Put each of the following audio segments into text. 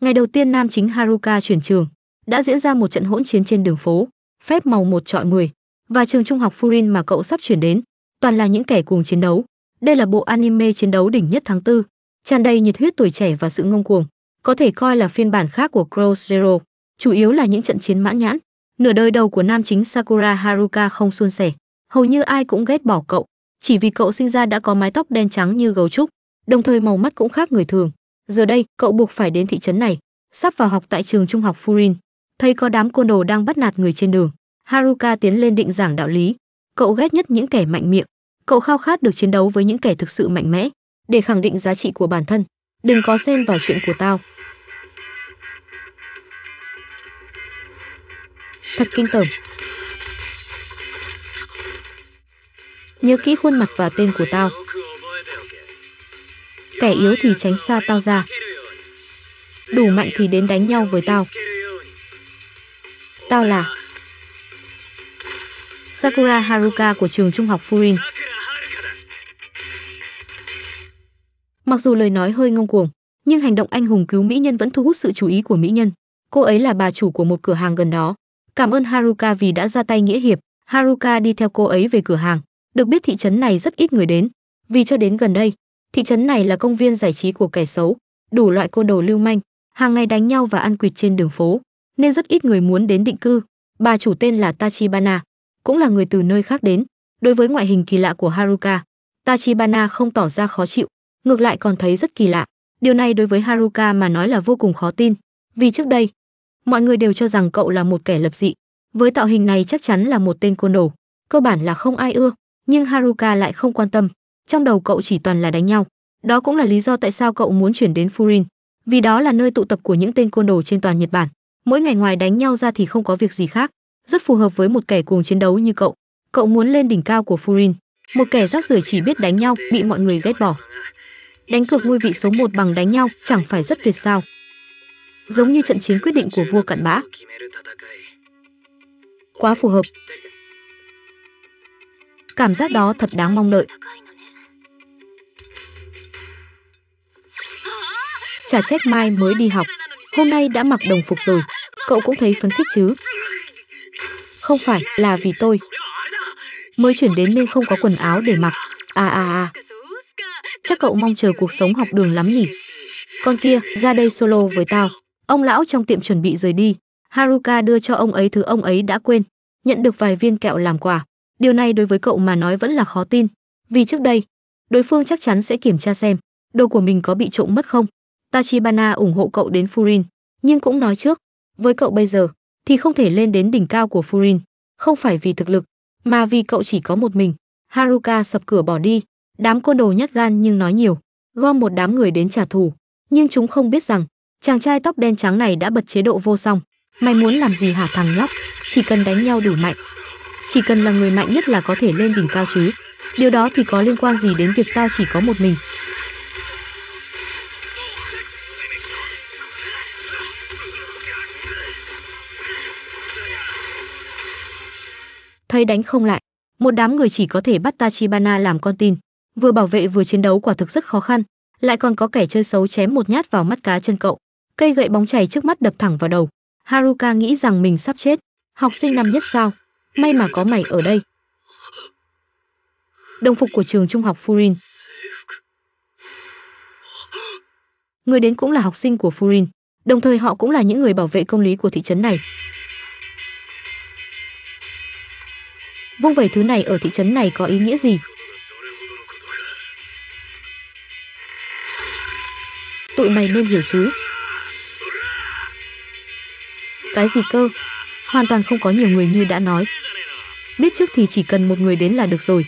Ngày đầu tiên nam chính Haruka chuyển trường, đã diễn ra một trận hỗn chiến trên đường phố, phép màu một trọi 10, và trường trung học Furin mà cậu sắp chuyển đến, toàn là những kẻ cuồng chiến đấu. Đây là bộ anime chiến đấu đỉnh nhất tháng tư, tràn đầy nhiệt huyết tuổi trẻ và sự ngông cuồng, có thể coi là phiên bản khác của Cross Zero, chủ yếu là những trận chiến mãn nhãn. Nửa đời đầu của nam chính Sakura Haruka không suôn sẻ, hầu như ai cũng ghét bỏ cậu, chỉ vì cậu sinh ra đã có mái tóc đen trắng như gấu trúc, đồng thời màu mắt cũng khác người thường. Giờ đây, cậu buộc phải đến thị trấn này, sắp vào học tại trường trung học Furin. Thấy có đám côn đồ đang bắt nạt người trên đường, Haruka tiến lên định giảng đạo lý. Cậu ghét nhất những kẻ mạnh miệng, cậu khao khát được chiến đấu với những kẻ thực sự mạnh mẽ để khẳng định giá trị của bản thân. Đừng có xen vào chuyện của tao. Thật kinh tởm. Nhớ kỹ khuôn mặt và tên của tao kẻ yếu thì tránh xa tao ra. Đủ mạnh thì đến đánh nhau với tao. Tao là Sakura Haruka của trường trung học Furin. Mặc dù lời nói hơi ngông cuồng, nhưng hành động anh hùng cứu mỹ nhân vẫn thu hút sự chú ý của mỹ nhân. Cô ấy là bà chủ của một cửa hàng gần đó. Cảm ơn Haruka vì đã ra tay nghĩa hiệp. Haruka đi theo cô ấy về cửa hàng. Được biết thị trấn này rất ít người đến, vì cho đến gần đây, thị trấn này là công viên giải trí của kẻ xấu, đủ loại cô đồ lưu manh, hàng ngày đánh nhau và ăn quỵt trên đường phố, nên rất ít người muốn đến định cư. Bà chủ tên là Tachibana, cũng là người từ nơi khác đến. Đối với ngoại hình kỳ lạ của Haruka, Tachibana không tỏ ra khó chịu, ngược lại còn thấy rất kỳ lạ. Điều này đối với Haruka mà nói là vô cùng khó tin, vì trước đây, mọi người đều cho rằng cậu là một kẻ lập dị. Với tạo hình này chắc chắn là một tên côn đồ, cơ bản là không ai ưa, nhưng Haruka lại không quan tâm trong đầu cậu chỉ toàn là đánh nhau. Đó cũng là lý do tại sao cậu muốn chuyển đến Furin, vì đó là nơi tụ tập của những tên côn đồ trên toàn Nhật Bản. Mỗi ngày ngoài đánh nhau ra thì không có việc gì khác, rất phù hợp với một kẻ cuồng chiến đấu như cậu. Cậu muốn lên đỉnh cao của Furin, một kẻ rác rưởi chỉ biết đánh nhau, bị mọi người ghét bỏ. Đánh cược ngôi vị số 1 bằng đánh nhau chẳng phải rất tuyệt sao? Giống như trận chiến quyết định của vua cặn bã. Quá phù hợp. Cảm giác đó thật đáng mong đợi. Chả trách mai mới đi học, hôm nay đã mặc đồng phục rồi, cậu cũng thấy phấn khích chứ. Không phải là vì tôi. Mới chuyển đến nên không có quần áo để mặc. À à à. Chắc cậu mong chờ cuộc sống học đường lắm nhỉ. Con kia, ra đây solo với tao. Ông lão trong tiệm chuẩn bị rời đi. Haruka đưa cho ông ấy thứ ông ấy đã quên. Nhận được vài viên kẹo làm quà. Điều này đối với cậu mà nói vẫn là khó tin. Vì trước đây, đối phương chắc chắn sẽ kiểm tra xem đồ của mình có bị trộm mất không. Tachibana ủng hộ cậu đến Furin, nhưng cũng nói trước, với cậu bây giờ thì không thể lên đến đỉnh cao của Furin, không phải vì thực lực, mà vì cậu chỉ có một mình. Haruka sập cửa bỏ đi, đám côn đồ nhát gan nhưng nói nhiều, gom một đám người đến trả thù, nhưng chúng không biết rằng chàng trai tóc đen trắng này đã bật chế độ vô song. Mày muốn làm gì hả thằng nhóc? Chỉ cần đánh nhau đủ mạnh, chỉ cần là người mạnh nhất là có thể lên đỉnh cao chứ. Điều đó thì có liên quan gì đến việc tao chỉ có một mình? thấy đánh không lại một đám người chỉ có thể bắt tachibana làm con tin vừa bảo vệ vừa chiến đấu quả thực rất khó khăn lại còn có kẻ chơi xấu chém một nhát vào mắt cá chân cậu cây gậy bóng chảy trước mắt đập thẳng vào đầu haruka nghĩ rằng mình sắp chết học sinh năm nhất sao may mà có mày ở đây đồng phục của trường trung học furin người đến cũng là học sinh của furin đồng thời họ cũng là những người bảo vệ công lý của thị trấn này vung vẩy thứ này ở thị trấn này có ý nghĩa gì? Tụi mày nên hiểu chứ. Cái gì cơ? Hoàn toàn không có nhiều người như đã nói. Biết trước thì chỉ cần một người đến là được rồi.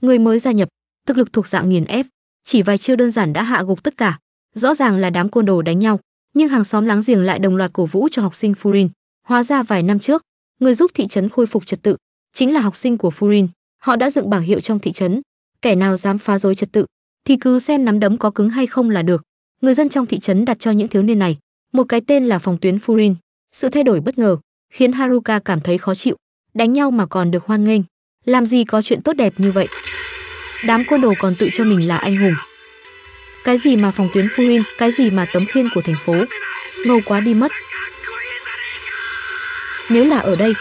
Người mới gia nhập, thực lực thuộc dạng nghiền ép, chỉ vài chiêu đơn giản đã hạ gục tất cả. Rõ ràng là đám côn đồ đánh nhau, nhưng hàng xóm láng giềng lại đồng loạt cổ vũ cho học sinh Furin. Hóa ra vài năm trước, người giúp thị trấn khôi phục trật tự, chính là học sinh của Furin. Họ đã dựng bảng hiệu trong thị trấn, kẻ nào dám phá rối trật tự thì cứ xem nắm đấm có cứng hay không là được. Người dân trong thị trấn đặt cho những thiếu niên này một cái tên là phòng tuyến Furin. Sự thay đổi bất ngờ khiến Haruka cảm thấy khó chịu, đánh nhau mà còn được hoan nghênh, làm gì có chuyện tốt đẹp như vậy. Đám quân đồ còn tự cho mình là anh hùng. Cái gì mà phòng tuyến Furin, cái gì mà tấm khiên của thành phố, ngầu quá đi mất. Nếu là ở đây,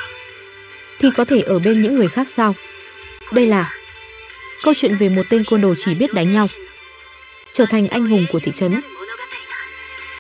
thì có thể ở bên những người khác sao? Đây là câu chuyện về một tên côn đồ chỉ biết đánh nhau, trở thành anh hùng của thị trấn.